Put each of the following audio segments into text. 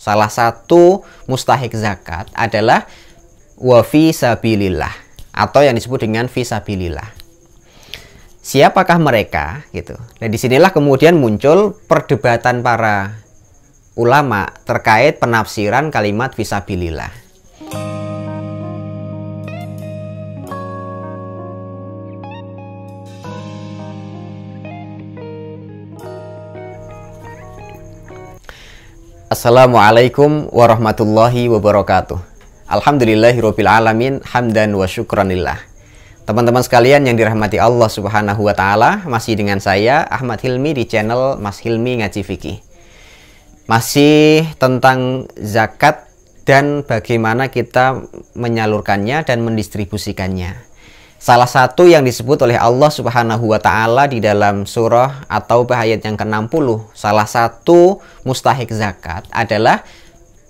Salah satu mustahik zakat adalah wafi sabilillah atau yang disebut dengan visabilillah. Siapakah mereka gitu? Nah, disinilah kemudian muncul perdebatan para ulama terkait penafsiran kalimat visabilillah. Assalamualaikum warahmatullahi wabarakatuh. Alhamdulillahirabbil alamin hamdan wa syukranillah. Teman-teman sekalian yang dirahmati Allah Subhanahu wa taala, masih dengan saya Ahmad Hilmi di channel Mas Hilmi Ngaji Fikih. Masih tentang zakat dan bagaimana kita menyalurkannya dan mendistribusikannya. Salah satu yang disebut oleh Allah Subhanahu wa taala di dalam surah atau ayat yang ke-60, salah satu mustahik zakat adalah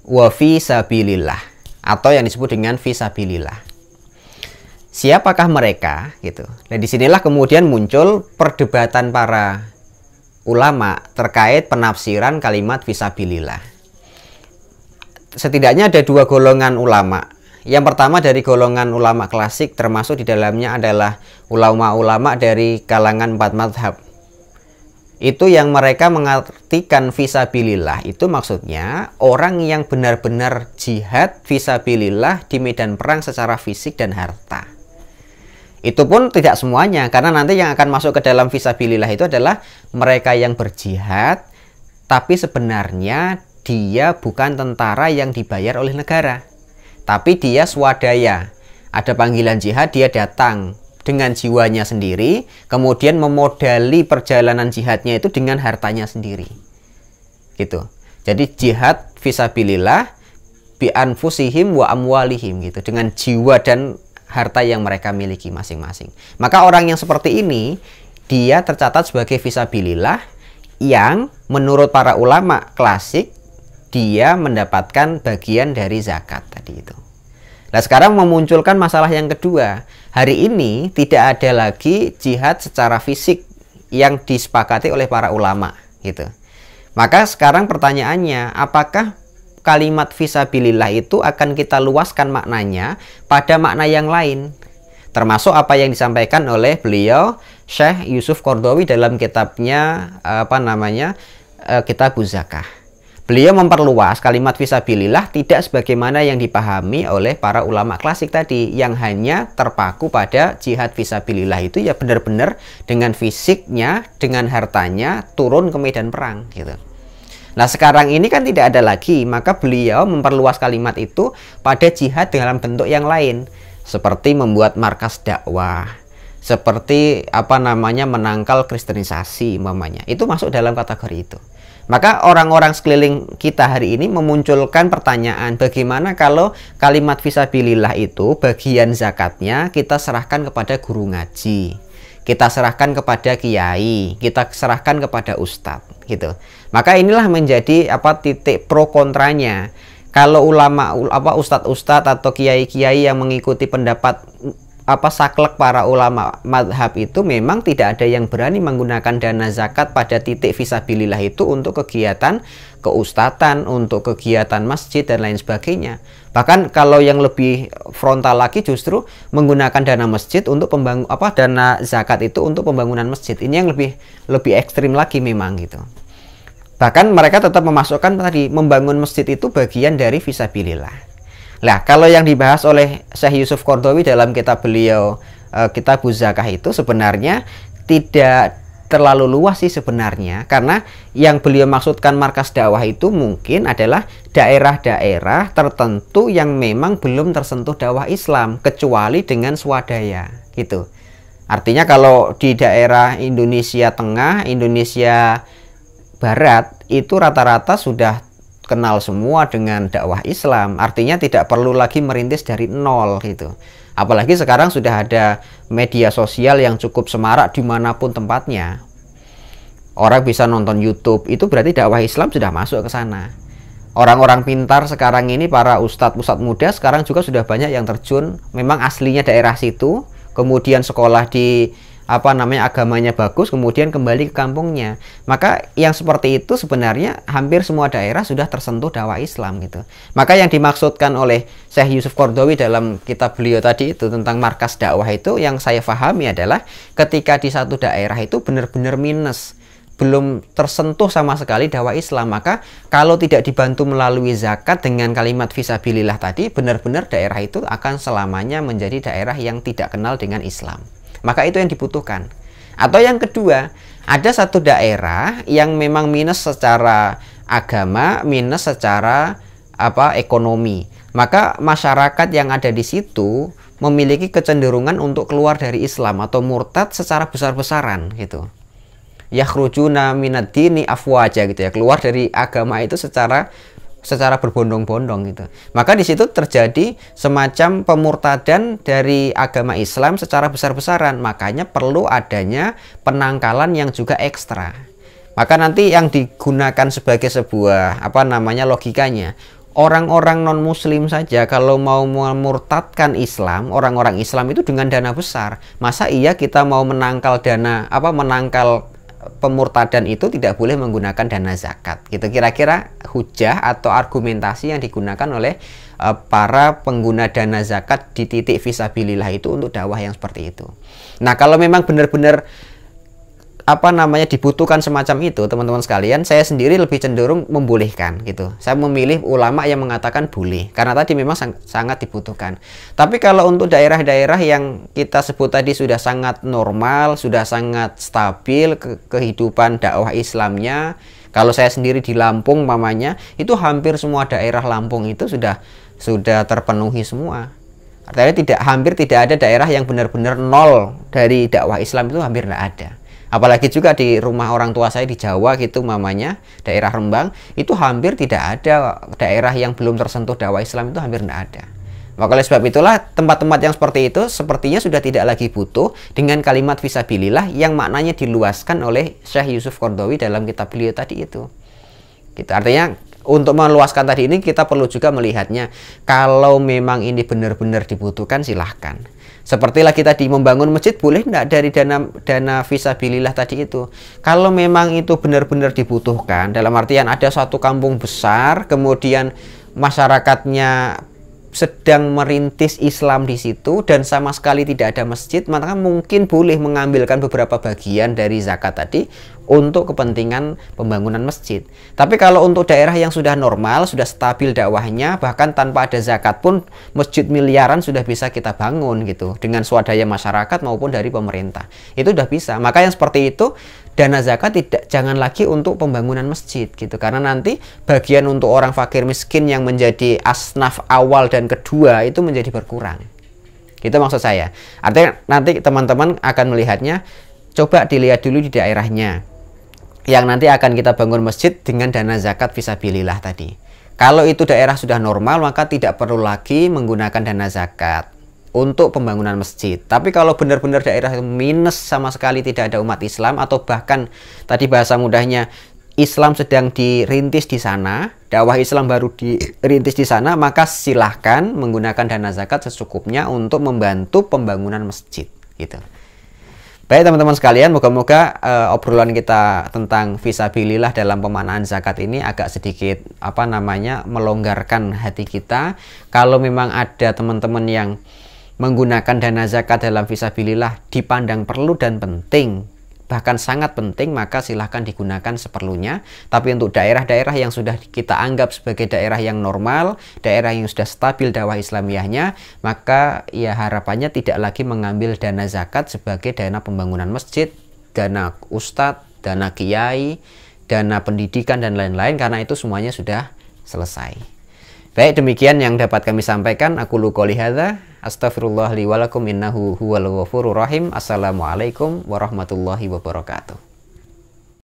wa fi sabilillah atau yang disebut dengan fisabilillah. Siapakah mereka gitu. Nah, disinilah kemudian muncul perdebatan para ulama terkait penafsiran kalimat fisabilillah. Setidaknya ada dua golongan ulama yang pertama dari golongan ulama klasik termasuk di dalamnya adalah ulama-ulama dari kalangan empat madhab. Itu yang mereka mengartikan visabilillah itu maksudnya orang yang benar-benar jihad visabilillah di medan perang secara fisik dan harta. Itu pun tidak semuanya karena nanti yang akan masuk ke dalam visabilillah itu adalah mereka yang berjihad tapi sebenarnya dia bukan tentara yang dibayar oleh negara tapi dia swadaya. Ada panggilan jihad, dia datang dengan jiwanya sendiri, kemudian memodali perjalanan jihadnya itu dengan hartanya sendiri. Gitu. Jadi jihad visabilillah bi anfusihim wa amwalihim gitu dengan jiwa dan harta yang mereka miliki masing-masing. Maka orang yang seperti ini dia tercatat sebagai visabilillah yang menurut para ulama klasik dia mendapatkan bagian dari zakat tadi itu. Nah sekarang memunculkan masalah yang kedua. Hari ini tidak ada lagi jihad secara fisik yang disepakati oleh para ulama gitu. Maka sekarang pertanyaannya, apakah kalimat visabilillah itu akan kita luaskan maknanya pada makna yang lain? Termasuk apa yang disampaikan oleh beliau Syekh Yusuf Kordowi dalam kitabnya apa namanya eh, Kitab Buzakah? Beliau memperluas kalimat visabilillah tidak sebagaimana yang dipahami oleh para ulama klasik tadi yang hanya terpaku pada jihad visabilillah itu ya benar-benar dengan fisiknya, dengan hartanya turun ke medan perang gitu. Nah sekarang ini kan tidak ada lagi maka beliau memperluas kalimat itu pada jihad dalam bentuk yang lain seperti membuat markas dakwah seperti apa namanya menangkal kristenisasi mamanya itu masuk dalam kategori itu maka orang-orang sekeliling kita hari ini memunculkan pertanyaan bagaimana kalau kalimat visabilillah itu bagian zakatnya kita serahkan kepada guru ngaji kita serahkan kepada kiai, kita serahkan kepada ustadz gitu. Maka inilah menjadi apa titik pro kontranya. Kalau ulama apa ustadz-ustadz atau kiai-kiai yang mengikuti pendapat apa saklek para ulama madhab itu memang tidak ada yang berani menggunakan dana zakat pada titik visabilillah itu untuk kegiatan keustatan, untuk kegiatan masjid dan lain sebagainya. Bahkan kalau yang lebih frontal lagi justru menggunakan dana masjid untuk pembangun apa dana zakat itu untuk pembangunan masjid. Ini yang lebih lebih ekstrim lagi memang gitu. Bahkan mereka tetap memasukkan tadi membangun masjid itu bagian dari visabilillah. Nah, kalau yang dibahas oleh Syekh Yusuf Kordowi dalam kitab beliau e, Kitab Zakah itu sebenarnya tidak terlalu luas sih sebenarnya karena yang beliau maksudkan markas dakwah itu mungkin adalah daerah-daerah tertentu yang memang belum tersentuh dakwah Islam kecuali dengan swadaya gitu. Artinya kalau di daerah Indonesia Tengah, Indonesia Barat itu rata-rata sudah kenal semua dengan dakwah Islam, artinya tidak perlu lagi merintis dari nol gitu. Apalagi sekarang sudah ada media sosial yang cukup semarak dimanapun tempatnya. Orang bisa nonton YouTube, itu berarti dakwah Islam sudah masuk ke sana. Orang-orang pintar sekarang ini, para ustadz-ustadz muda sekarang juga sudah banyak yang terjun, memang aslinya daerah situ, kemudian sekolah di apa namanya agamanya bagus kemudian kembali ke kampungnya maka yang seperti itu sebenarnya hampir semua daerah sudah tersentuh dakwah Islam gitu maka yang dimaksudkan oleh Syekh Yusuf Kordowi dalam kitab beliau tadi itu tentang markas dakwah itu yang saya pahami adalah ketika di satu daerah itu benar-benar minus belum tersentuh sama sekali dakwah Islam maka kalau tidak dibantu melalui zakat dengan kalimat visabilillah tadi benar-benar daerah itu akan selamanya menjadi daerah yang tidak kenal dengan Islam. Maka itu yang dibutuhkan. Atau yang kedua, ada satu daerah yang memang minus secara agama, minus secara apa ekonomi. Maka masyarakat yang ada di situ memiliki kecenderungan untuk keluar dari Islam atau murtad secara besar-besaran gitu. Yakhrujuna minad dini afwaja gitu ya, keluar dari agama itu secara secara berbondong-bondong gitu. Maka di situ terjadi semacam pemurtadan dari agama Islam secara besar-besaran. Makanya perlu adanya penangkalan yang juga ekstra. Maka nanti yang digunakan sebagai sebuah apa namanya logikanya orang-orang non muslim saja kalau mau memurtadkan Islam orang-orang Islam itu dengan dana besar masa iya kita mau menangkal dana apa menangkal pemurtadan itu tidak boleh menggunakan dana zakat. Gitu kira-kira hujah atau argumentasi yang digunakan oleh uh, para pengguna dana zakat di titik visabilillah itu untuk dakwah yang seperti itu. Nah, kalau memang benar-benar apa namanya dibutuhkan semacam itu teman-teman sekalian saya sendiri lebih cenderung membolehkan gitu saya memilih ulama yang mengatakan boleh karena tadi memang sang sangat dibutuhkan tapi kalau untuk daerah-daerah yang kita sebut tadi sudah sangat normal sudah sangat stabil ke kehidupan dakwah Islamnya kalau saya sendiri di Lampung mamanya itu hampir semua daerah Lampung itu sudah sudah terpenuhi semua artinya tidak hampir tidak ada daerah yang benar-benar nol dari dakwah Islam itu hampir tidak ada apalagi juga di rumah orang tua saya di Jawa gitu mamanya daerah Rembang itu hampir tidak ada daerah yang belum tersentuh dakwah Islam itu hampir tidak ada maka oleh sebab itulah tempat-tempat yang seperti itu sepertinya sudah tidak lagi butuh dengan kalimat visabilillah yang maknanya diluaskan oleh Syekh Yusuf Kordowi dalam kitab beliau tadi itu. Gitu. Artinya untuk meluaskan tadi ini kita perlu juga melihatnya kalau memang ini benar-benar dibutuhkan silahkan Sepertilah kita di membangun masjid boleh tidak dari dana dana visabilillah tadi itu. Kalau memang itu benar-benar dibutuhkan dalam artian ada satu kampung besar kemudian masyarakatnya sedang merintis Islam di situ dan sama sekali tidak ada masjid, maka mungkin boleh mengambilkan beberapa bagian dari zakat tadi untuk kepentingan pembangunan masjid. Tapi kalau untuk daerah yang sudah normal, sudah stabil dakwahnya, bahkan tanpa ada zakat pun masjid miliaran sudah bisa kita bangun gitu dengan swadaya masyarakat maupun dari pemerintah. Itu sudah bisa. Maka yang seperti itu dana zakat tidak jangan lagi untuk pembangunan masjid gitu karena nanti bagian untuk orang fakir miskin yang menjadi asnaf awal dan kedua itu menjadi berkurang itu maksud saya artinya nanti teman-teman akan melihatnya coba dilihat dulu di daerahnya yang nanti akan kita bangun masjid dengan dana zakat visabilillah tadi. Kalau itu daerah sudah normal maka tidak perlu lagi menggunakan dana zakat untuk pembangunan masjid. Tapi kalau benar-benar daerah minus sama sekali tidak ada umat Islam atau bahkan tadi bahasa mudahnya Islam sedang dirintis di sana, dakwah Islam baru dirintis di sana, maka silahkan menggunakan dana zakat secukupnya untuk membantu pembangunan masjid. Gitu. Baik teman-teman sekalian, moga-moga uh, obrolan kita tentang visabilillah dalam pemanaan zakat ini agak sedikit apa namanya melonggarkan hati kita. Kalau memang ada teman-teman yang menggunakan dana zakat dalam visabilillah dipandang perlu dan penting bahkan sangat penting maka silahkan digunakan seperlunya tapi untuk daerah-daerah yang sudah kita anggap sebagai daerah yang normal daerah yang sudah stabil dakwah islamiyahnya maka ya harapannya tidak lagi mengambil dana zakat sebagai dana pembangunan masjid dana ustadz dana kiai dana pendidikan dan lain-lain karena itu semuanya sudah selesai Baik demikian yang dapat kami sampaikan. Aku Luko Lihada. Astaghfirullah li walakum innahu huwal ghafurur rahim. Assalamualaikum warahmatullahi wabarakatuh.